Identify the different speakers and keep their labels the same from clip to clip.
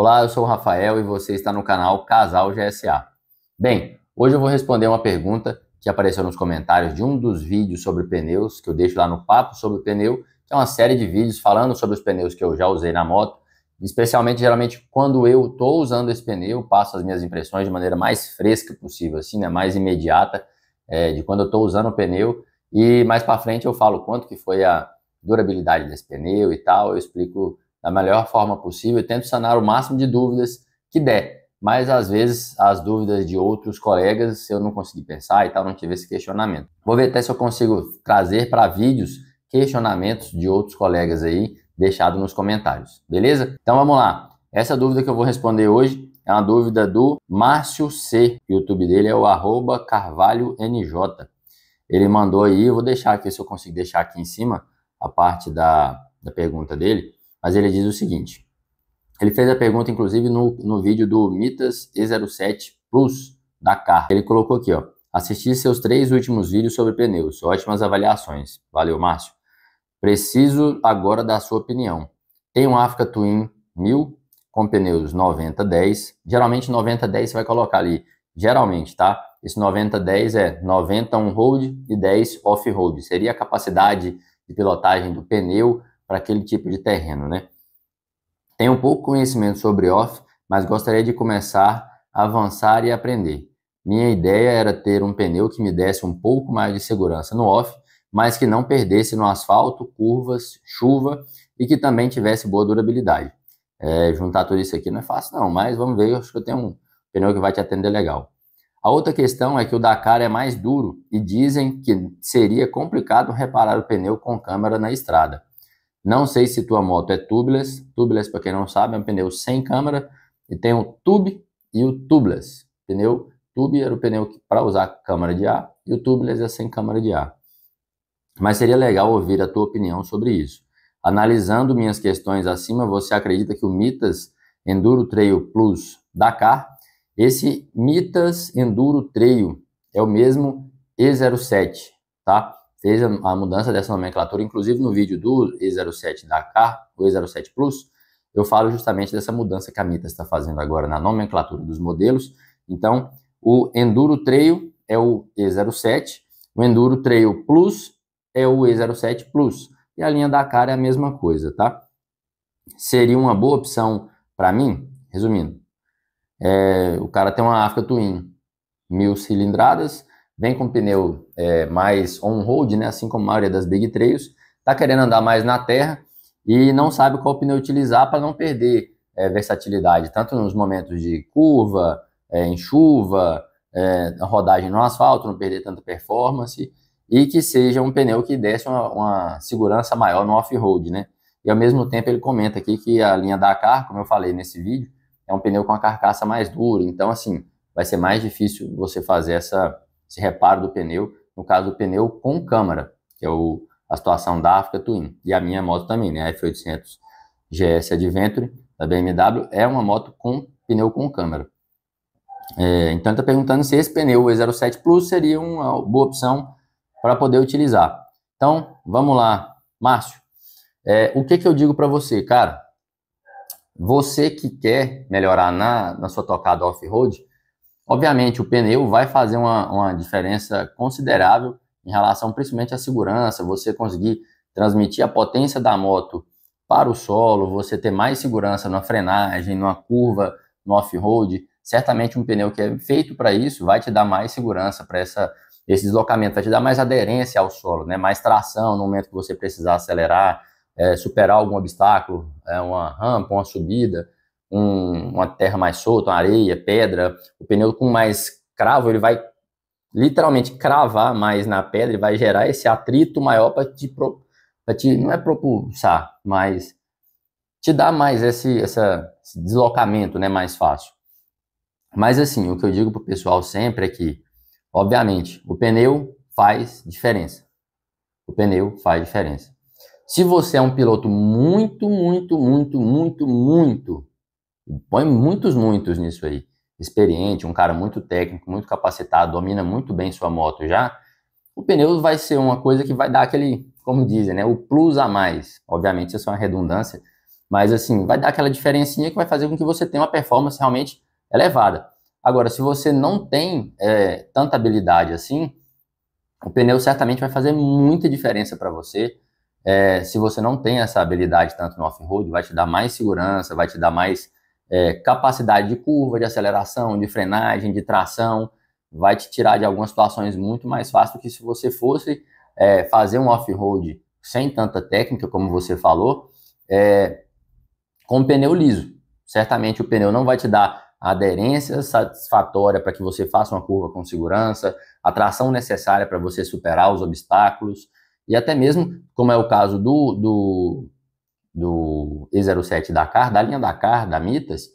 Speaker 1: Olá, eu sou o Rafael e você está no canal Casal GSA. Bem, hoje eu vou responder uma pergunta que apareceu nos comentários de um dos vídeos sobre pneus que eu deixo lá no Papo sobre Pneu, que é uma série de vídeos falando sobre os pneus que eu já usei na moto, especialmente geralmente quando eu estou usando esse pneu, passo as minhas impressões de maneira mais fresca possível, assim, né, mais imediata é, de quando eu estou usando o pneu e mais para frente eu falo quanto que foi a durabilidade desse pneu e tal, eu explico da melhor forma possível. Eu tento sanar o máximo de dúvidas que der, mas às vezes as dúvidas de outros colegas, se eu não conseguir pensar e tal, não tive esse questionamento. Vou ver até se eu consigo trazer para vídeos questionamentos de outros colegas aí, deixado nos comentários, beleza? Então vamos lá. Essa dúvida que eu vou responder hoje é uma dúvida do Márcio C. O YouTube dele é o arroba carvalhonj. Ele mandou aí, eu vou deixar aqui, se eu consigo deixar aqui em cima, a parte da, da pergunta dele. Mas ele diz o seguinte: ele fez a pergunta, inclusive, no, no vídeo do Mitas E07 Plus da Car. Ele colocou aqui, ó. Assisti seus três últimos vídeos sobre pneus. Ótimas avaliações. Valeu, Márcio. Preciso agora da sua opinião. Tem um Africa Twin 1000 com pneus 90-10. Geralmente 90-10 você vai colocar ali. Geralmente, tá? Esse 90-10 é 90 on-road e 10 off-road. Seria a capacidade de pilotagem do pneu para aquele tipo de terreno, né? Tenho pouco conhecimento sobre off, mas gostaria de começar a avançar e aprender. Minha ideia era ter um pneu que me desse um pouco mais de segurança no off, mas que não perdesse no asfalto, curvas, chuva e que também tivesse boa durabilidade. É, juntar tudo isso aqui não é fácil não, mas vamos ver, acho que eu tenho um pneu que vai te atender legal. A outra questão é que o Dakar é mais duro e dizem que seria complicado reparar o pneu com câmera na estrada. Não sei se tua moto é tubeless. Tubeless, para quem não sabe, é um pneu sem câmara e tem o tube e o tubeless. Pneu tube era o pneu para usar câmara de ar e o tubeless é sem câmara de ar. Mas seria legal ouvir a tua opinião sobre isso. Analisando minhas questões acima, você acredita que o Mitas Enduro Trail Plus Dakar, esse Mitas Enduro Trail é o mesmo E07, tá? fez a, a mudança dessa nomenclatura, inclusive no vídeo do E07 da Dakar, o E07 Plus, eu falo justamente dessa mudança que a Mitas está fazendo agora na nomenclatura dos modelos. Então, o Enduro Trail é o E07, o Enduro Trail Plus é o E07 Plus, e a linha da Dakar é a mesma coisa, tá? Seria uma boa opção para mim, resumindo, é, o cara tem uma Africa Twin, mil cilindradas, vem com pneu é, mais on-road, né, assim como a maioria das Big Trails, está querendo andar mais na terra e não sabe qual pneu utilizar para não perder é, versatilidade, tanto nos momentos de curva, é, em chuva, é, rodagem no asfalto, não perder tanta performance, e que seja um pneu que desse uma, uma segurança maior no off-road, né? E ao mesmo tempo ele comenta aqui que a linha Dakar, como eu falei nesse vídeo, é um pneu com a carcaça mais dura, então assim, vai ser mais difícil você fazer essa esse reparo do pneu, no caso do pneu com câmara, que é o, a situação da Africa Twin. E a minha moto também, né? F800 GS Adventure da BMW, é uma moto com pneu com câmera. É, então, está perguntando se esse pneu E07 Plus seria uma boa opção para poder utilizar. Então, vamos lá, Márcio. É, o que, que eu digo para você, cara? Você que quer melhorar na, na sua tocada off-road, Obviamente, o pneu vai fazer uma, uma diferença considerável em relação principalmente à segurança, você conseguir transmitir a potência da moto para o solo, você ter mais segurança na frenagem, numa curva, no off-road. Certamente um pneu que é feito para isso vai te dar mais segurança para essa esse deslocamento vai te dar mais aderência ao solo, né? Mais tração no momento que você precisar acelerar, é, superar algum obstáculo, é, uma rampa, uma subida um, uma terra mais solta, uma areia, pedra, o pneu com mais cravo, ele vai literalmente cravar mais na pedra e vai gerar esse atrito maior para te, pra te, não é propulsar, mas te dar mais esse, essa, esse deslocamento né, mais fácil. Mas assim, o que eu digo para o pessoal sempre é que, obviamente, o pneu faz diferença. O pneu faz diferença. Se você é um piloto muito, muito, muito, muito, muito põe muitos, muitos nisso aí. Experiente, um cara muito técnico, muito capacitado, domina muito bem sua moto já. O pneu vai ser uma coisa que vai dar aquele, como dizem, né? O plus a mais. Obviamente, isso é uma redundância, mas assim, vai dar aquela diferencinha que vai fazer com que você tenha uma performance realmente elevada. Agora, se você não tem é, tanta habilidade assim, o pneu certamente vai fazer muita diferença para você. É, se você não tem essa habilidade tanto no off-road, vai te dar mais segurança, vai te dar mais é, capacidade de curva, de aceleração, de frenagem, de tração, vai te tirar de algumas situações muito mais fácil do que se você fosse é, fazer um off-road sem tanta técnica, como você falou, é, com pneu liso. Certamente o pneu não vai te dar a aderência satisfatória para que você faça uma curva com segurança, a tração necessária para você superar os obstáculos, e até mesmo, como é o caso do, do do E07 Dakar, da linha Dakar, da Mitas,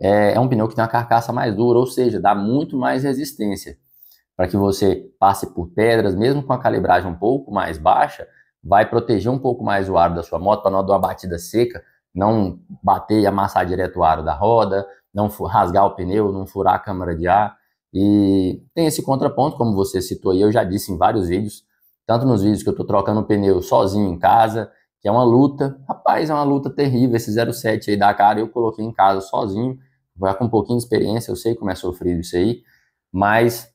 Speaker 1: é, é um pneu que tem uma carcaça mais dura, ou seja, dá muito mais resistência. Para que você passe por pedras, mesmo com a calibragem um pouco mais baixa, vai proteger um pouco mais o aro da sua moto para não dar uma batida seca, não bater e amassar direto o aro da roda, não rasgar o pneu, não furar a câmara de ar. E tem esse contraponto, como você citou aí, eu já disse em vários vídeos, tanto nos vídeos que eu estou trocando o pneu sozinho em casa, que é uma luta, rapaz, é uma luta terrível, esse 07 aí da cara, eu coloquei em casa sozinho, já com um pouquinho de experiência, eu sei como é sofrido isso aí, mas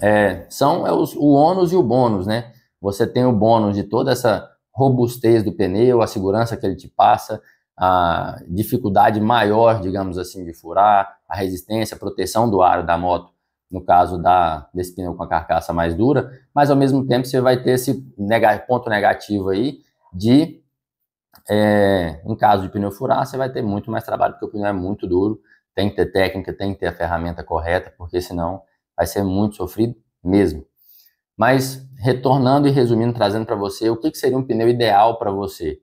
Speaker 1: é, são é os, o ônus e o bônus, né? Você tem o bônus de toda essa robustez do pneu, a segurança que ele te passa, a dificuldade maior, digamos assim, de furar, a resistência, a proteção do aro da moto, no caso da, desse pneu com a carcaça mais dura, mas ao mesmo tempo você vai ter esse ponto negativo aí, de, é, em caso de pneu furar, você vai ter muito mais trabalho, porque o pneu é muito duro, tem que ter técnica, tem que ter a ferramenta correta, porque senão vai ser muito sofrido mesmo. Mas retornando e resumindo, trazendo para você o que, que, seria um pneu ideal para você.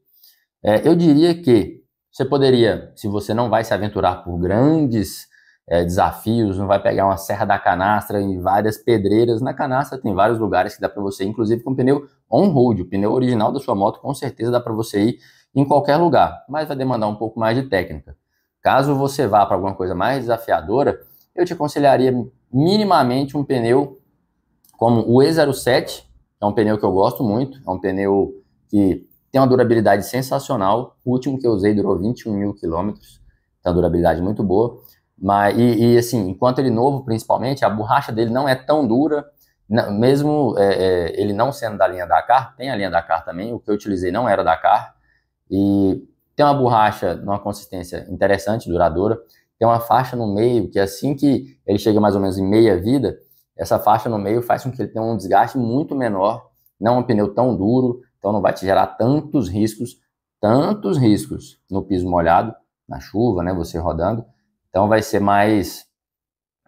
Speaker 1: É, eu diria que você poderia, se você não vai se aventurar por grandes é, desafios, não vai pegar uma serra da canastra em várias pedreiras. Na canastra tem vários lugares que dá para você ir, inclusive com pneu on-road, o pneu original da sua moto, com certeza dá para você ir em qualquer lugar, mas vai demandar um pouco mais de técnica. Caso você vá para alguma coisa mais desafiadora, eu te aconselharia minimamente um pneu como o E07, é um pneu que eu gosto muito, é um pneu que tem uma durabilidade sensacional. O último que eu usei durou 21 mil quilômetros, então durabilidade muito boa. Mas, e, e, assim, enquanto ele novo, principalmente, a borracha dele não é tão dura, não, mesmo é, é, ele não sendo da linha Dakar, tem a linha Dakar também, o que eu utilizei não era Dakar, e tem uma borracha numa consistência interessante, duradoura, tem uma faixa no meio, que assim que ele chega mais ou menos em meia vida, essa faixa no meio faz com que ele tenha um desgaste muito menor, não é um pneu tão duro, então não vai te gerar tantos riscos, tantos riscos no piso molhado, na chuva, né, você rodando, então vai ser mais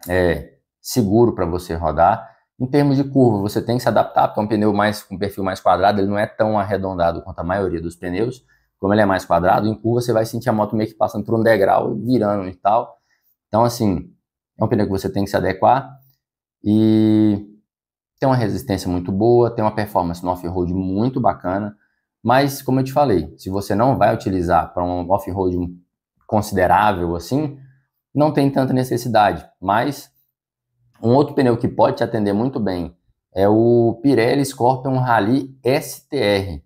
Speaker 1: é, seguro para você rodar. Em termos de curva, você tem que se adaptar, porque é um pneu mais com perfil mais quadrado, ele não é tão arredondado quanto a maioria dos pneus. Como ele é mais quadrado, em curva você vai sentir a moto meio que passando por um degrau, virando e tal. Então, assim, é um pneu que você tem que se adequar e tem uma resistência muito boa, tem uma performance no off-road muito bacana, mas como eu te falei, se você não vai utilizar para um off-road considerável assim, não tem tanta necessidade, mas um outro pneu que pode te atender muito bem é o Pirelli Scorpion Rally STR.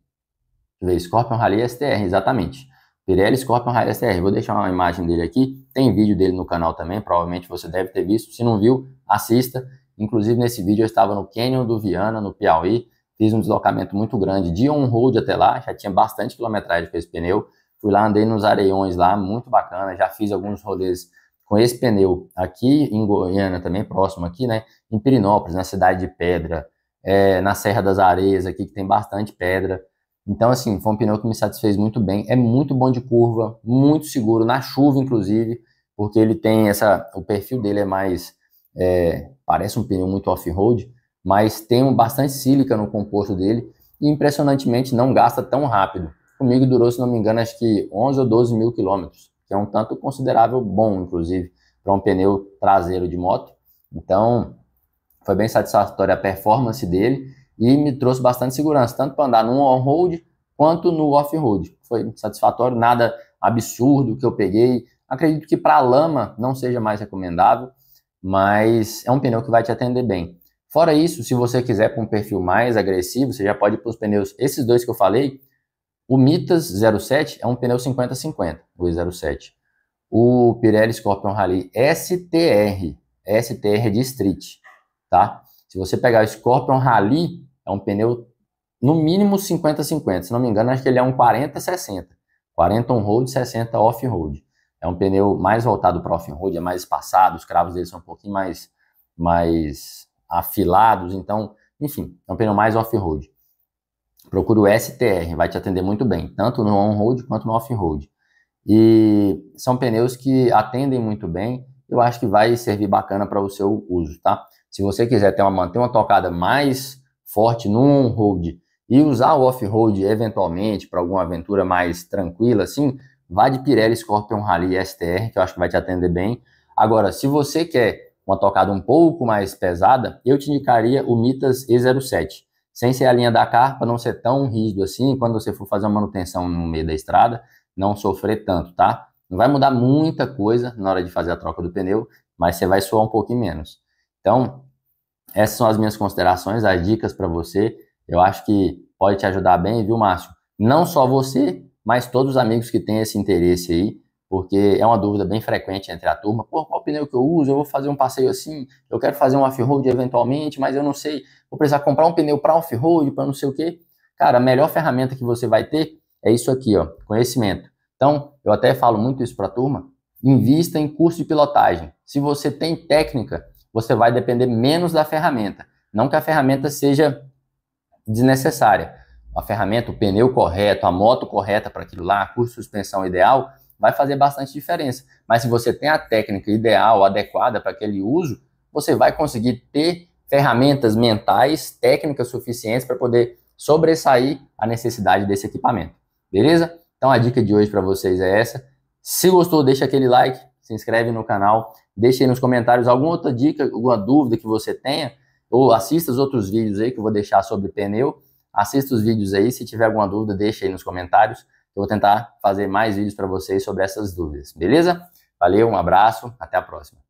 Speaker 1: Scorpion Rally STR, exatamente. Pirelli Scorpion Rally STR. Vou deixar uma imagem dele aqui. Tem vídeo dele no canal também, provavelmente você deve ter visto. Se não viu, assista. Inclusive, nesse vídeo eu estava no Canyon do Viana, no Piauí. Fiz um deslocamento muito grande de on-road até lá. Já tinha bastante quilometragem com esse pneu. Fui lá, andei nos areiões lá, muito bacana. Já fiz alguns rolês com esse pneu aqui em Goiânia, também próximo aqui, né? Em Pirinópolis, na cidade de Pedra, é, na Serra das Areias aqui, que tem bastante pedra. Então, assim, foi um pneu que me satisfez muito bem. É muito bom de curva, muito seguro, na chuva, inclusive, porque ele tem essa. O perfil dele é mais. É, parece um pneu muito off-road, mas tem bastante sílica no composto dele e impressionantemente não gasta tão rápido. Comigo durou, se não me engano, acho que 11 ou 12 mil quilômetros que é um tanto considerável bom, inclusive, para um pneu traseiro de moto. Então, foi bem satisfatória a performance dele e me trouxe bastante segurança, tanto para andar no on-road quanto no off-road. Foi satisfatório, nada absurdo que eu peguei. Acredito que para lama não seja mais recomendável, mas é um pneu que vai te atender bem. Fora isso, se você quiser com um perfil mais agressivo, você já pode ir para os pneus, esses dois que eu falei, o Mitas 07 é um pneu 50-50, o 07. O Pirelli Scorpion Rally STR, STR de Street, tá? Se você pegar o Scorpion Rally, é um pneu no mínimo 50-50, se não me engano, acho que ele é um 40-60. 40 on-road, 60 off-road. É um pneu mais voltado para off-road, é mais espaçado, os cravos dele são um pouquinho mais, mais afilados, então, enfim, é um pneu mais off-road procura o STR, vai te atender muito bem, tanto no on-road quanto no off-road. E são pneus que atendem muito bem, eu acho que vai servir bacana para o seu uso, tá? Se você quiser ter uma, manter uma tocada mais forte no on-road e usar o off-road eventualmente para alguma aventura mais tranquila, assim, vá de Pirelli Scorpion Rally STR, que eu acho que vai te atender bem. Agora, se você quer uma tocada um pouco mais pesada, eu te indicaria o Mitas E07 sem ser a linha da carpa, não ser tão rígido assim, quando você for fazer uma manutenção no meio da estrada, não sofrer tanto, tá? Não vai mudar muita coisa na hora de fazer a troca do pneu, mas você vai suar um pouquinho menos. Então, essas são as minhas considerações, as dicas para você. Eu acho que pode te ajudar bem, viu, Márcio? Não só você, mas todos os amigos que têm esse interesse aí porque é uma dúvida bem frequente entre a turma. Pô, qual pneu que eu uso? Eu vou fazer um passeio assim, eu quero fazer um off-road eventualmente, mas eu não sei, vou precisar comprar um pneu para off-road, para não sei o quê. Cara, a melhor ferramenta que você vai ter é isso aqui, ó, conhecimento. Então, eu até falo muito isso para a turma, invista em curso de pilotagem. Se você tem técnica, você vai depender menos da ferramenta. Não que a ferramenta seja desnecessária. A ferramenta, o pneu correto, a moto correta para aquilo lá, curso de suspensão ideal, vai fazer bastante diferença. Mas se você tem a técnica ideal, adequada para aquele uso, você vai conseguir ter ferramentas mentais, técnicas suficientes para poder sobressair a necessidade desse equipamento. Beleza? Então a dica de hoje para vocês é essa. Se gostou, deixa aquele like, se inscreve no canal, deixa aí nos comentários alguma outra dica, alguma dúvida que você tenha, ou assista os outros vídeos aí que eu vou deixar sobre pneu. Assista os vídeos aí, se tiver alguma dúvida, deixa aí nos comentários. Eu vou tentar fazer mais vídeos para vocês sobre essas dúvidas, beleza? Valeu, um abraço, até a próxima.